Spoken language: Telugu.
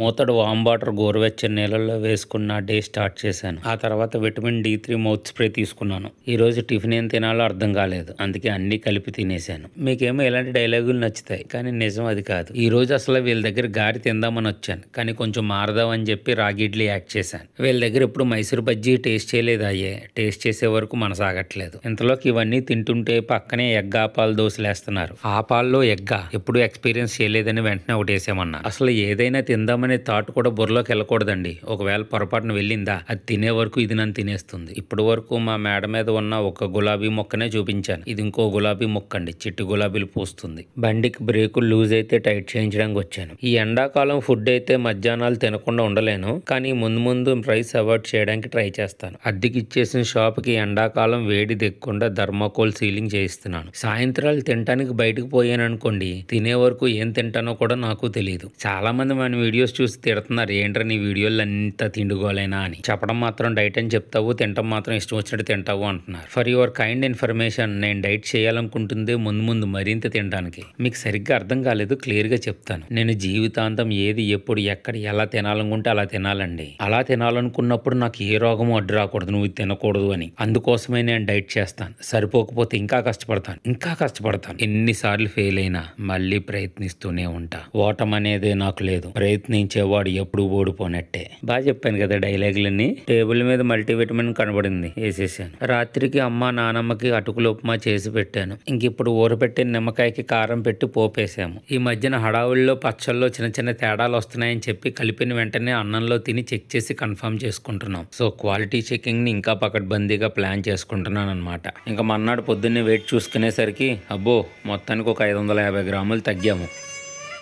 మూతడు వామ్ వాటర్ గోరువెచ్చని నీళ్ళల్లో వేసుకున్న డే స్టార్ట్ చేశాను ఆ తర్వాత vitamin D three mouth spray తీసుకున్నాను ఈ రోజు టిఫిన్ ఏం తినాలో అర్థం కాలేదు అందుకే అన్ని కలిపి తినేశాను మీకేమో ఇలాంటి డైలాగులు నచ్చుతాయి కానీ నిజం అది కాదు ఈ రోజు అసలు వీళ్ళ దగ్గర గారి తిందామని వచ్చాను కానీ కొంచెం మారదామని చెప్పి రాగి ఇడ్లీ యాక్ట్ చేశాను వీళ్ళ దగ్గర ఇప్పుడు మైసూర్ బజ్జీ టేస్ట్ చేయలేదు అయ్యే టేస్ట్ చేసే వరకు మనసాగట్లేదు ఇంతలోకి ఇవన్నీ తింటుంటే పక్కనే ఎగ్ ఆపాలు దోశలేస్తున్నారు ఆ పాల్లో ఎగ్గా ఎప్పుడు ఎక్స్పీరియన్స్ చేయలేదని వెంటనే ఒకటేసామన్నారు అసలు ఏదైనా తిందామని అనే థాట్ కూడా బుర్రలోకి వెళ్ళకూడదండి ఒకవేళ పొరపాటున వెళ్ళిందా అది తినే వరకు ఇది నన్ను తినేస్తుంది ఇప్పటి వరకు మా మేడ మీద ఉన్న ఒక గులాబీ మొక్కనే చూపించాను ఇది ఇంకో గులాబీ మొక్క అండి చిట్టు గులాబీలు పూస్తుంది బండికి బ్రేకులు లూజ్ అయితే టైట్ చేయించడానికి వచ్చాను ఈ ఎండాకాలం ఫుడ్ అయితే మధ్యాహ్నాలు తినకుండా ఉండలేను కానీ ముందు ముందు ప్రైస్ అవాయిడ్ చేయడానికి ట్రై చేస్తాను అద్దెకి ఇచ్చేసిన షాప్కి ఎండాకాలం వేడి దిక్కకుండా ధర్మకోల్ సీలింగ్ చేయిస్తున్నాను సాయంత్రాలు తినడానికి బయటకు పోయాను అనుకోండి తినే వరకు ఏం తింటానో కూడా నాకు తెలియదు చాలా మంది మన వీడియోస్ చూసి తిడుతున్నారు ఏంట్రా నీ వీడియోలు అంత తిండుకోలేనా అని చెప్పడం మాత్రం డైట్ అని చెప్తావు తింటం మాత్రం ఇష్టం వచ్చినట్టు తింటావు అంటున్నారు ఫర్ యువర్ కైండ్ ఇన్ఫర్మేషన్ నేను డైట్ చేయాలనుకుంటుందే ముందు ముందు మరింత తినడానికి మీకు సరిగ్గా అర్థం కాలేదు క్లియర్గా చెప్తాను నేను జీవితాంతం ఏది ఎప్పుడు ఎక్కడ ఎలా తినాలనుకుంటే అలా తినాలండి అలా తినాలనుకున్నప్పుడు నాకు ఏ రోగము అడ్డు రాకూడదు నువ్వు తినకూడదు అని అందుకోసమే నేను డైట్ చేస్తాను సరిపోకపోతే ఇంకా కష్టపడతాను ఇంకా కష్టపడతాను ఎన్నిసార్లు ఫెయిల్ అయినా మళ్ళీ ప్రయత్నిస్తూనే ఉంటా ఓటం అనేది నాకు లేదు ప్రయత్నం ప్రయత్నించేవాడు ఎప్పుడు ఓడిపోనట్టే బాగా చెప్పాను కదా డైలాగులన్నీ టేబుల్ మీద మల్టీవిటమిన్ కనబడింది వేసేసాను రాత్రికి అమ్మ నానమ్మకి అటుకులు ఉప్మా చేసి పెట్టాను ఇంక ఇప్పుడు ఊరపెట్టిన నిమ్మకాయకి కారం పెట్టి పోపేశాము ఈ మధ్యన హడావుల్లో పచ్చల్లో చిన్న చిన్న తేడాలు వస్తున్నాయని చెప్పి కలిపిన వెంటనే అన్నంలో తిని చెక్ చేసి కన్ఫర్మ్ చేసుకుంటున్నాం సో క్వాలిటీ చెకింగ్ని ఇంకా పకడ్బందీగా ప్లాన్ చేసుకుంటున్నాను అనమాట ఇంకా మన్నాడు పొద్దున్నే వెయిట్ చూసుకునేసరికి అబ్బో మొత్తానికి ఒక ఐదు వందల యాభై గ్రాములు తగ్గాము